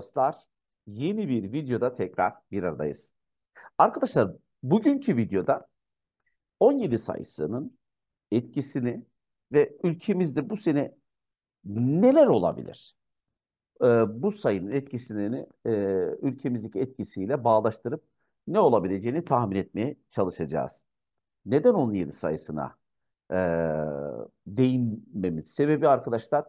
dostlar. Yeni bir videoda tekrar bir aradayız. Arkadaşlar bugünkü videoda 17 sayısının etkisini ve ülkemizde bu sene neler olabilir? Ee, bu sayının etkisini e, ülkemizdeki etkisiyle bağdaştırıp ne olabileceğini tahmin etmeye çalışacağız. Neden 17 sayısına e, değinmemiz sebebi arkadaşlar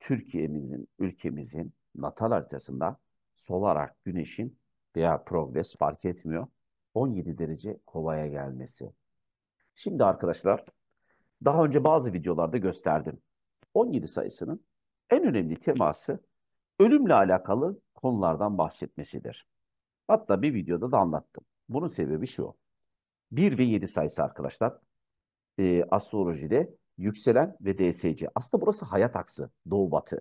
Türkiye'mizin, ülkemizin natal haritasında solarak güneşin veya progres fark etmiyor. 17 derece kovaya gelmesi. Şimdi arkadaşlar daha önce bazı videolarda gösterdim. 17 sayısının en önemli teması ölümle alakalı konulardan bahsetmesidir. Hatta bir videoda da anlattım. Bunun sebebi şu. 1 ve 7 sayısı arkadaşlar e, astrolojide yükselen ve DSC. Aslında burası hayat aksı doğu batı.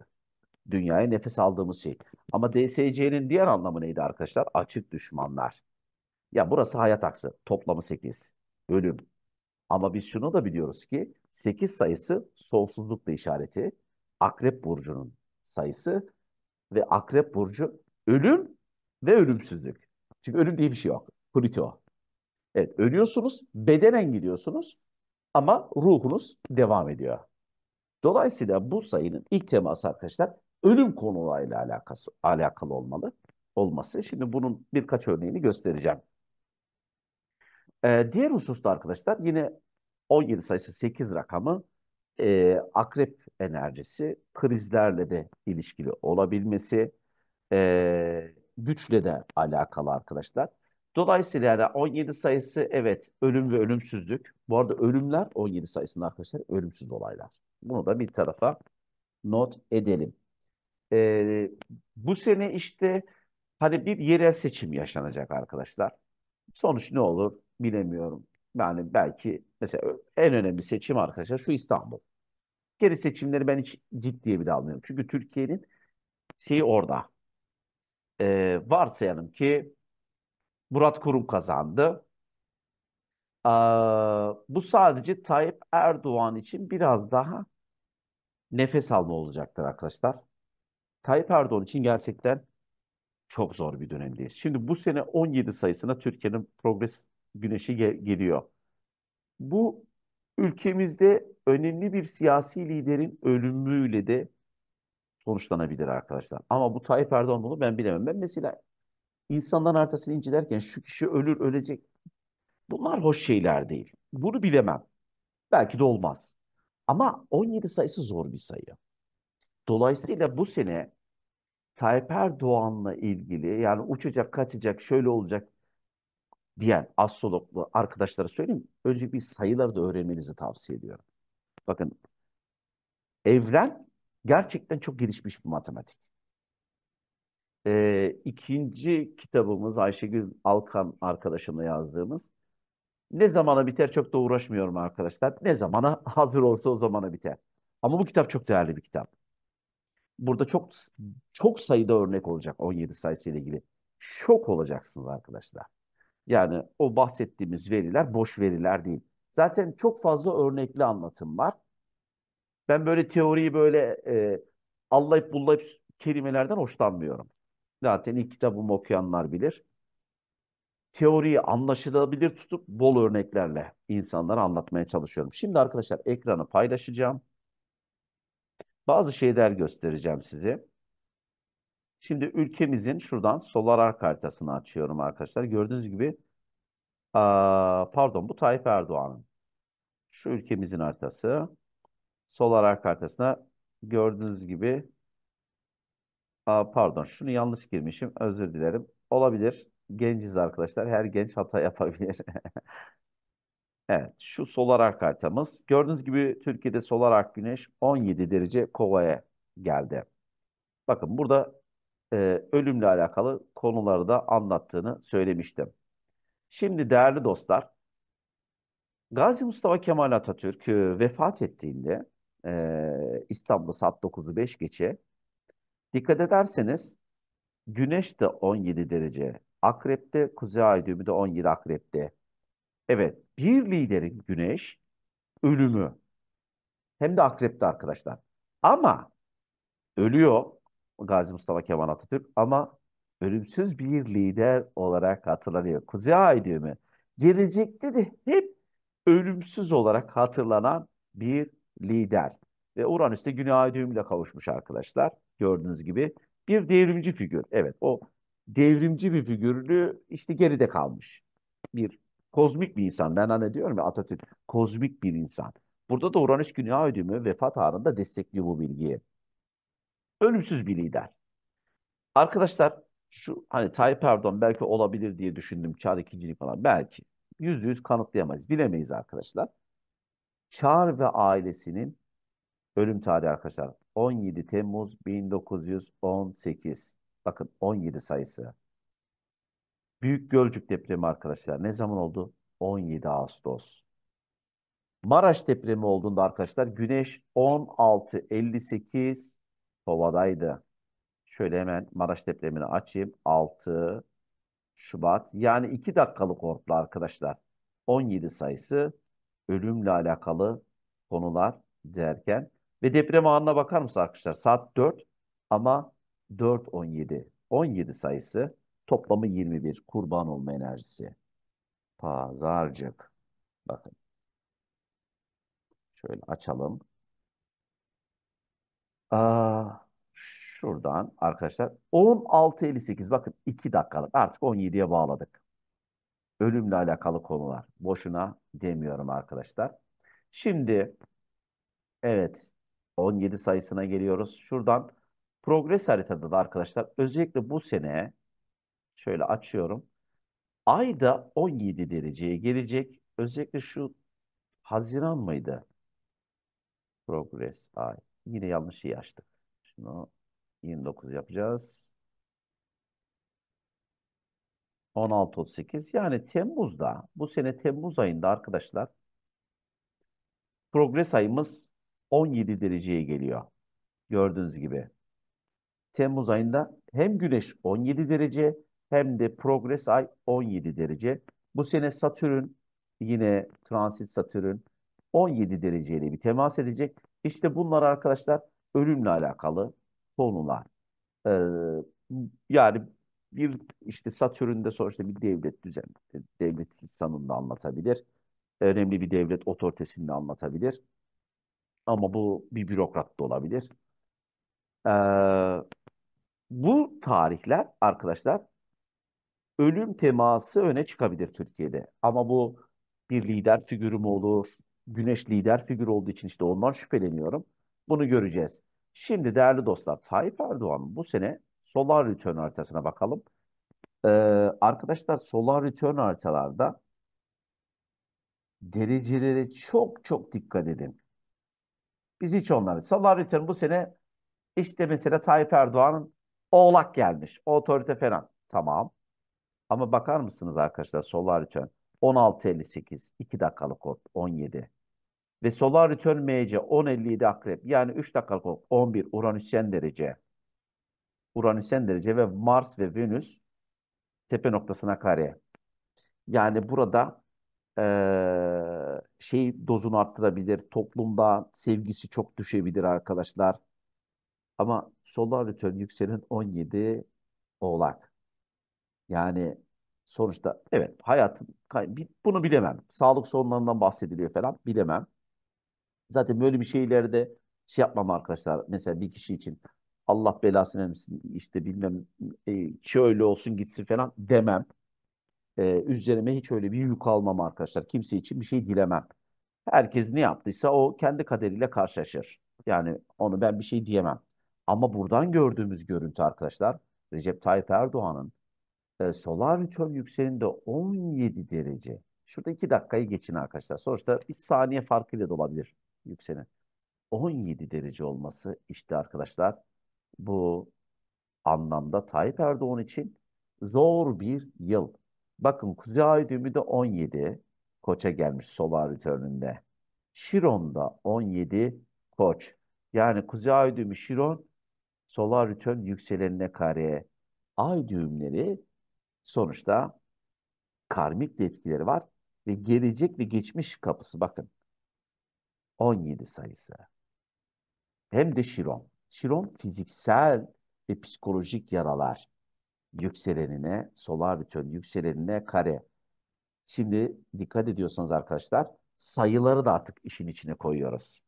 Dünyaya nefes aldığımız şey. Ama DSC'nin diğer anlamı neydi arkadaşlar? Açık düşmanlar. Ya burası hayat aksı. Toplamı 8. Ölüm. Ama biz şunu da biliyoruz ki 8 sayısı sonsuzlukla işareti. Akrep burcunun sayısı ve akrep burcu ölüm ve ölümsüzlük. Çünkü ölüm diye bir şey yok. Pluto. Evet ölüyorsunuz, bedenen gidiyorsunuz ama ruhunuz devam ediyor. Dolayısıyla bu sayının ilk teması arkadaşlar ölüm konularıyla alakası alakalı olmalı olması. Şimdi bunun birkaç örneğini göstereceğim. Ee, diğer hususta arkadaşlar yine 17 sayısı 8 rakamı e, akrep enerjisi krizlerle de ilişkili olabilmesi e, güçle de alakalı arkadaşlar. Dolayısıyla yani 17 sayısı evet ölüm ve ölümsüzlük. Bu arada ölümler 17 sayısında arkadaşlar ölümsüz olaylar. Bunu da bir tarafa not edelim. E, bu sene işte hani bir yerel seçim yaşanacak arkadaşlar. Sonuç ne olur bilemiyorum. Yani belki mesela en önemli seçim arkadaşlar şu İstanbul. Geri seçimleri ben hiç ciddiye bile almıyorum. Çünkü Türkiye'nin şeyi orada. Ee, varsayalım ki Murat Kurum kazandı. Ee, bu sadece Tayyip Erdoğan için biraz daha nefes alma olacaktır arkadaşlar. Tayyip Erdoğan için gerçekten çok zor bir dönemdeyiz. Şimdi bu sene 17 sayısına Türkiye'nin progres güneşi ge- geliyor. Bu ülkemizde önemli bir siyasi liderin ölümüyle de sonuçlanabilir arkadaşlar. Ama bu Tayyip Erdoğan bunu ben bilemem. Ben mesela insandan artasını incelerken şu kişi ölür ölecek. Bunlar hoş şeyler değil. Bunu bilemem. Belki de olmaz. Ama 17 sayısı zor bir sayı. Dolayısıyla bu sene Tayyip Erdoğan'la ilgili yani uçacak, kaçacak, şöyle olacak diyen astrologlu arkadaşlara söyleyeyim. Önce bir sayıları da öğrenmenizi tavsiye ediyorum. Bakın evren gerçekten çok gelişmiş bir matematik. Ee, ikinci kitabımız Ayşegül Alkan arkadaşımla yazdığımız ne zamana biter çok da uğraşmıyorum arkadaşlar. Ne zamana hazır olsa o zamana biter. Ama bu kitap çok değerli bir kitap burada çok çok sayıda örnek olacak 17 sayısı ile ilgili. Şok olacaksınız arkadaşlar. Yani o bahsettiğimiz veriler boş veriler değil. Zaten çok fazla örnekli anlatım var. Ben böyle teoriyi böyle e, allayıp bullayıp kelimelerden hoşlanmıyorum. Zaten ilk kitabımı okuyanlar bilir. Teoriyi anlaşılabilir tutup bol örneklerle insanlara anlatmaya çalışıyorum. Şimdi arkadaşlar ekranı paylaşacağım bazı şeyler göstereceğim size. Şimdi ülkemizin şuradan solar arc haritasını açıyorum arkadaşlar. Gördüğünüz gibi pardon bu Tayyip Erdoğan'ın. Şu ülkemizin haritası. Solar arc haritasına gördüğünüz gibi pardon şunu yanlış girmişim özür dilerim. Olabilir. Genciz arkadaşlar. Her genç hata yapabilir. Evet, şu solar ark haritamız. Gördüğünüz gibi Türkiye'de solar ark güneş 17 derece kovaya geldi. Bakın burada e, ölümle alakalı konuları da anlattığını söylemiştim. Şimdi değerli dostlar, Gazi Mustafa Kemal Atatürk e, vefat ettiğinde e, İstanbul'da saat 9'u 5 geçe dikkat ederseniz güneş de 17 derece akrepte, kuzey ay düğümü de 17 akrepte. Evet, bir liderin güneş ölümü. Hem de akrepte arkadaşlar. Ama ölüyor Gazi Mustafa Kemal Atatürk ama ölümsüz bir lider olarak hatırlanıyor. Kuzey Ay düğümü. Gelecekte de hep ölümsüz olarak hatırlanan bir lider. Ve Uranüs de Güney Ay düğümüyle kavuşmuş arkadaşlar. Gördüğünüz gibi bir devrimci figür. Evet o devrimci bir figürlü işte geride kalmış bir kozmik bir insan. Ben hani diyorum ya Atatürk kozmik bir insan. Burada da Uranüs Dünya Ödümü vefat anında destekliyor bu bilgiyi. Ölümsüz bir lider. Arkadaşlar şu hani Tayyip Erdoğan belki olabilir diye düşündüm çağ ikincilik falan. Belki. Yüzde yüz kanıtlayamayız. Bilemeyiz arkadaşlar. Çağ ve ailesinin ölüm tarihi arkadaşlar. 17 Temmuz 1918. Bakın 17 sayısı. Büyük Gölcük depremi arkadaşlar ne zaman oldu? 17 Ağustos. Maraş depremi olduğunda arkadaşlar güneş 16.58 Kova'daydı. Şöyle hemen Maraş depremini açayım. 6 Şubat yani 2 dakikalık ortla arkadaşlar. 17 sayısı ölümle alakalı konular derken ve deprem anına bakar mısınız arkadaşlar? Saat 4 ama 4.17. 17 sayısı Toplamı 21. Kurban olma enerjisi. Pazarcık. Bakın. Şöyle açalım. Aa, şuradan arkadaşlar 16.58 bakın 2 dakikalık artık 17'ye bağladık. Ölümle alakalı konular. Boşuna demiyorum arkadaşlar. Şimdi evet 17 sayısına geliyoruz. Şuradan progres haritada da arkadaşlar özellikle bu sene Şöyle açıyorum. Ay da 17 dereceye gelecek. Özellikle şu Haziran mıydı? Progress ay. Yine yanlışı şey Şunu 29 yapacağız. 16 16.38 yani Temmuz'da bu sene Temmuz ayında arkadaşlar progres ayımız 17 dereceye geliyor. Gördüğünüz gibi. Temmuz ayında hem güneş 17 derece hem de progres ay 17 derece. Bu sene Satürn yine transit Satürn 17 dereceyle bir temas edecek. İşte bunlar arkadaşlar ölümle alakalı konular. Ee, yani bir işte Satürn'de sonuçta bir devlet düzen, devlet insanını anlatabilir. Önemli bir devlet otoritesinde anlatabilir. Ama bu bir bürokrat da olabilir. Ee, bu tarihler arkadaşlar ölüm teması öne çıkabilir Türkiye'de. Ama bu bir lider figürü mü olur? Güneş lider figürü olduğu için işte ondan şüpheleniyorum. Bunu göreceğiz. Şimdi değerli dostlar Tayyip Erdoğan bu sene solar return haritasına bakalım. Ee, arkadaşlar solar return haritalarda derecelere çok çok dikkat edin. Biz hiç onları. Solar return bu sene işte mesela Tayyip Erdoğan'ın oğlak gelmiş. Otorite falan. Tamam. Ama bakar mısınız arkadaşlar solar return 16.58 2 dakikalık hop 17. Ve solar return MC 10.57 akrep yani 3 dakikalık hop 11 Uranüsyen derece. Uranüsyen derece ve Mars ve Venüs tepe noktasına kare. Yani burada e, şey dozunu arttırabilir. Toplumda sevgisi çok düşebilir arkadaşlar. Ama solar return yükselen 17 oğlak. Yani sonuçta evet hayatın bunu bilemem. Sağlık sorunlarından bahsediliyor falan bilemem. Zaten böyle bir şeylerde şey yapmam arkadaşlar. Mesela bir kişi için Allah belasını vermesin işte bilmem e, şöyle olsun gitsin falan demem. E, üzerime hiç öyle bir yük almam arkadaşlar. Kimse için bir şey dilemem. Herkes ne yaptıysa o kendi kaderiyle karşılaşır. Yani onu ben bir şey diyemem. Ama buradan gördüğümüz görüntü arkadaşlar Recep Tayyip Erdoğan'ın ee, solar çöl yükseninde 17 derece. Şurada 2 dakikayı geçin arkadaşlar. Sonuçta bir saniye farkıyla da olabilir yükselen. 17 derece olması işte arkadaşlar bu anlamda Tayyip Erdoğan için zor bir yıl. Bakın Kuzey Ay düğümü de 17 koça gelmiş solar returnünde. Şiron'da 17 koç. Yani Kuzey Ay düğümü Şiron solar return yükselenine kare ay düğümleri sonuçta karmik de etkileri var ve gelecek ve geçmiş kapısı bakın. 17 sayısı. Hem de Şiron. Şiron fiziksel ve psikolojik yaralar. Yükselenine, solar bütün yükselenine kare. Şimdi dikkat ediyorsanız arkadaşlar sayıları da artık işin içine koyuyoruz.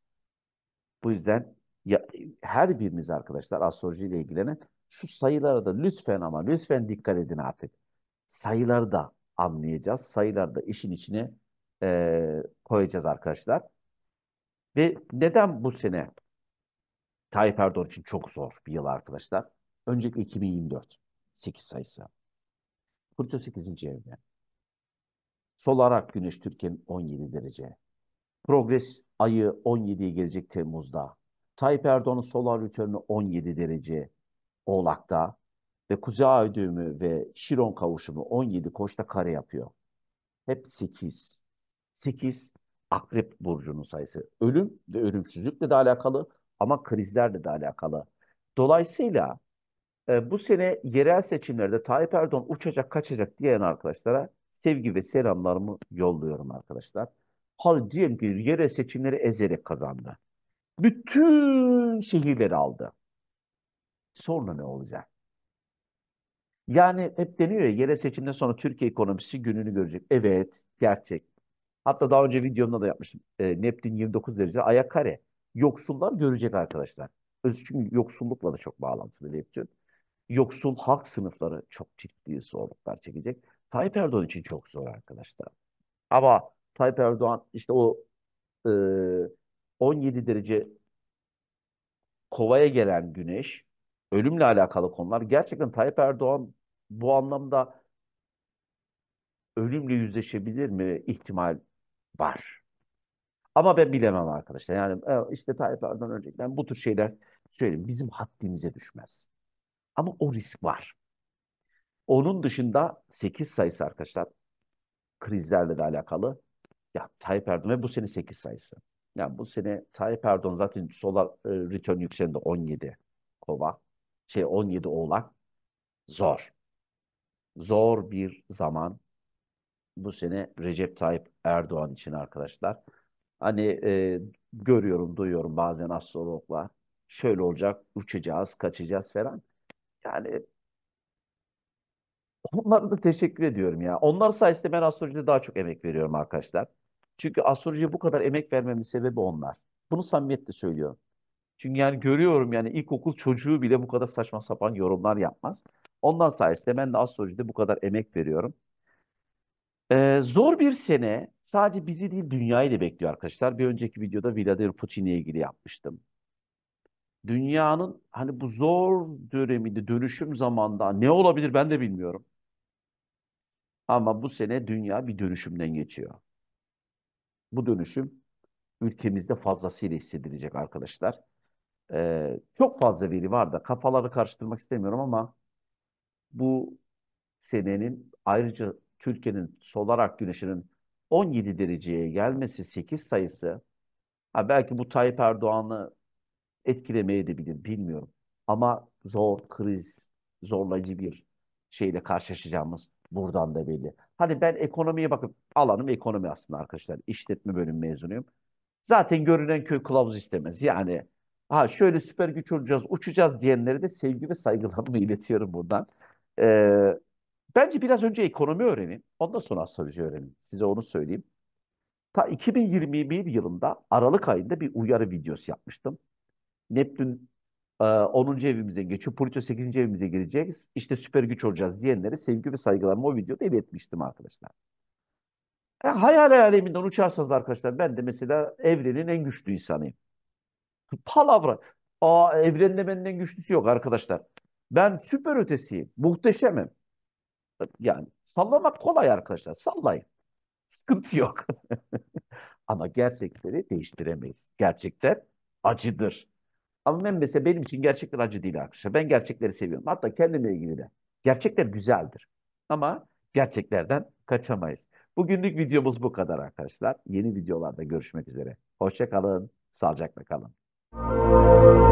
Bu yüzden ya, her biriniz arkadaşlar astroloji ile ilgilenen şu sayılara da lütfen ama lütfen dikkat edin artık sayıları da anlayacağız. Sayıları da işin içine e, koyacağız arkadaşlar. Ve neden bu sene Tayyip Erdoğan için çok zor bir yıl arkadaşlar? Öncelikle 2024. 8 sayısı. Pluto 8. evde. Solarak Güneş Türkiye'nin 17 derece. Progres ayı 17'ye gelecek Temmuz'da. Tayyip Erdoğan'ın solar returnu 17 derece Oğlak'ta ve Kuzey aydüğümü ve Şiron kavuşumu 17 koçta kare yapıyor. Hep 8. 8 akrep burcunun sayısı. Ölüm ve ölümsüzlükle de alakalı ama krizlerle de alakalı. Dolayısıyla e, bu sene yerel seçimlerde Tayyip Erdoğan uçacak kaçacak diyen arkadaşlara sevgi ve selamlarımı yolluyorum arkadaşlar. Hal diyelim ki yerel seçimleri ezerek kazandı. Bütün şehirleri aldı. Sonra ne olacak? Yani hep deniyor ya yerel seçimden sonra Türkiye ekonomisi gününü görecek. Evet, gerçek. Hatta daha önce videomda da yapmıştım. E, Neptün 29 derece ayak kare. Yoksullar görecek arkadaşlar. çünkü yoksullukla da çok bağlantılı Neptün. Yoksul halk sınıfları çok ciddi zorluklar çekecek. Tayyip Erdoğan için çok zor arkadaşlar. Ama Tayyip Erdoğan işte o e, 17 derece kovaya gelen güneş, ölümle alakalı konular gerçekten Tayyip Erdoğan bu anlamda ölümle yüzleşebilir mi ihtimal var. Ama ben bilemem arkadaşlar. Yani e, işte Tayyip Erdoğan önce ben bu tür şeyler söyleyeyim. Bizim haddimize düşmez. Ama o risk var. Onun dışında 8 sayısı arkadaşlar krizlerle de alakalı. Ya Tayyip Erdoğan ve bu sene 8 sayısı. Yani bu sene Tayyip Erdoğan zaten solar e, return yükselinde 17 kova. Şey 17 oğlak. Zor zor bir zaman bu sene Recep Tayyip Erdoğan için arkadaşlar. Hani e, görüyorum, duyuyorum bazen astrologlar. Şöyle olacak, uçacağız, kaçacağız falan. Yani onlara da teşekkür ediyorum ya. Onlar sayesinde ben astrolojide daha çok emek veriyorum arkadaşlar. Çünkü astrolojiye bu kadar emek vermemin sebebi onlar. Bunu samimiyetle söylüyorum. Çünkü yani görüyorum yani ilkokul çocuğu bile bu kadar saçma sapan yorumlar yapmaz. Ondan sayesinde ben de astrolojide bu kadar emek veriyorum. Ee, zor bir sene sadece bizi değil dünyayı da bekliyor arkadaşlar. Bir önceki videoda Vladimir Putin'le ilgili yapmıştım. Dünyanın hani bu zor döneminde dönüşüm zamanında ne olabilir ben de bilmiyorum. Ama bu sene dünya bir dönüşümden geçiyor. Bu dönüşüm ülkemizde fazlasıyla hissedilecek arkadaşlar. Ee, çok fazla veri var da kafaları karıştırmak istemiyorum ama bu senenin ayrıca Türkiye'nin solarak güneşinin 17 dereceye gelmesi 8 sayısı ha belki bu Tayyip Erdoğan'ı etkilemeye de bilir bilmiyorum. Ama zor kriz, zorlayıcı bir şeyle karşılaşacağımız buradan da belli. Hani ben ekonomiye bakıp alanım ekonomi aslında arkadaşlar. İşletme bölüm mezunuyum. Zaten görünen köy kılavuz istemez. Yani ha şöyle süper güç olacağız, uçacağız diyenlere de sevgi ve saygılarımı iletiyorum buradan. Ee, bence biraz önce ekonomi öğrenin. Ondan sonra astroloji öğrenin. Size onu söyleyeyim. Ta 2021 yılında Aralık ayında bir uyarı videosu yapmıştım. Neptün e, 10. evimize geçiyor. Pluto 8. evimize girecek, İşte süper güç olacağız diyenlere sevgi ve saygılarımı o videoda iletmiştim arkadaşlar. Yani e, hayal aleminden uçarsanız arkadaşlar ben de mesela evrenin en güçlü insanıyım. Palavra. Aa evrende benden güçlüsü yok arkadaşlar. Ben süper ötesiyim, muhteşemim. Yani sallamak kolay arkadaşlar, sallayın. Sıkıntı yok. Ama gerçekleri değiştiremeyiz. Gerçekler acıdır. Ama ben mesela benim için gerçekler acı değil arkadaşlar. Ben gerçekleri seviyorum. Hatta kendimle ilgili de. Gerçekler güzeldir. Ama gerçeklerden kaçamayız. Bugünlük videomuz bu kadar arkadaşlar. Yeni videolarda görüşmek üzere. Hoşçakalın, sağlıcakla kalın. Müzik